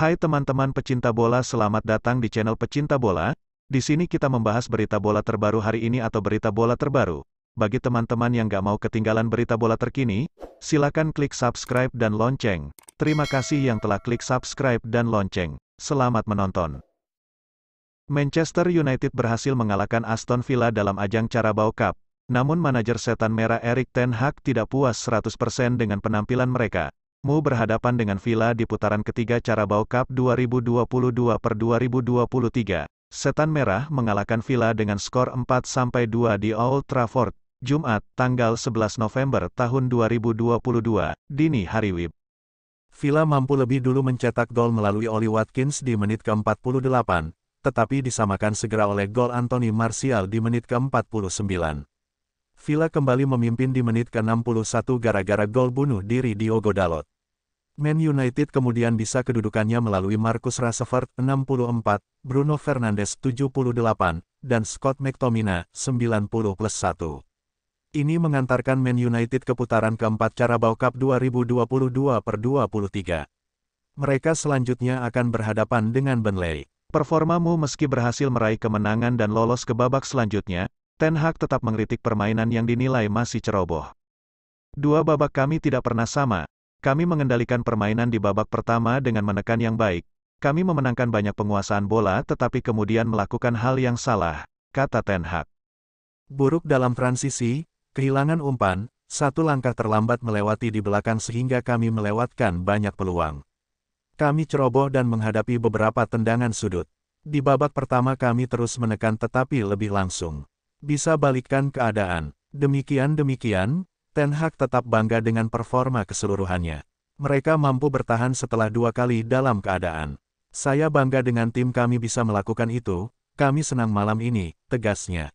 Hai teman-teman pecinta bola, selamat datang di channel Pecinta Bola. Di sini kita membahas berita bola terbaru hari ini atau berita bola terbaru. Bagi teman-teman yang gak mau ketinggalan berita bola terkini, silakan klik subscribe dan lonceng. Terima kasih yang telah klik subscribe dan lonceng. Selamat menonton. Manchester United berhasil mengalahkan Aston Villa dalam ajang Carabao Cup. Namun manajer setan merah Erik Ten Hag tidak puas 100% dengan penampilan mereka. Mu berhadapan dengan Villa di putaran ketiga Carabao Cup 2022 per 2023. Setan Merah mengalahkan Villa dengan skor 4-2 di Old Trafford, Jumat, tanggal 11 November tahun 2022, dini hari WIB. Villa mampu lebih dulu mencetak gol melalui Oli Watkins di menit ke-48, tetapi disamakan segera oleh gol Anthony Martial di menit ke-49. Villa kembali memimpin di menit ke-61 gara-gara gol bunuh diri Diogo Dalot. Man United kemudian bisa kedudukannya melalui Marcus Rashford 64, Bruno Fernandes 78, dan Scott McTominay 90 plus 1. Ini mengantarkan Man United ke putaran keempat Carabao Cup 2022 per 23. Mereka selanjutnya akan berhadapan dengan Burnley. Performamu meski berhasil meraih kemenangan dan lolos ke babak selanjutnya, Ten Hag tetap mengkritik permainan yang dinilai masih ceroboh. Dua babak kami tidak pernah sama. Kami mengendalikan permainan di babak pertama dengan menekan yang baik. Kami memenangkan banyak penguasaan bola tetapi kemudian melakukan hal yang salah, kata Ten Hag. Buruk dalam transisi, kehilangan umpan, satu langkah terlambat melewati di belakang sehingga kami melewatkan banyak peluang. Kami ceroboh dan menghadapi beberapa tendangan sudut. Di babak pertama kami terus menekan tetapi lebih langsung bisa balikkan keadaan. Demikian-demikian, Ten Hag tetap bangga dengan performa keseluruhannya. Mereka mampu bertahan setelah dua kali dalam keadaan. Saya bangga dengan tim kami bisa melakukan itu, kami senang malam ini, tegasnya.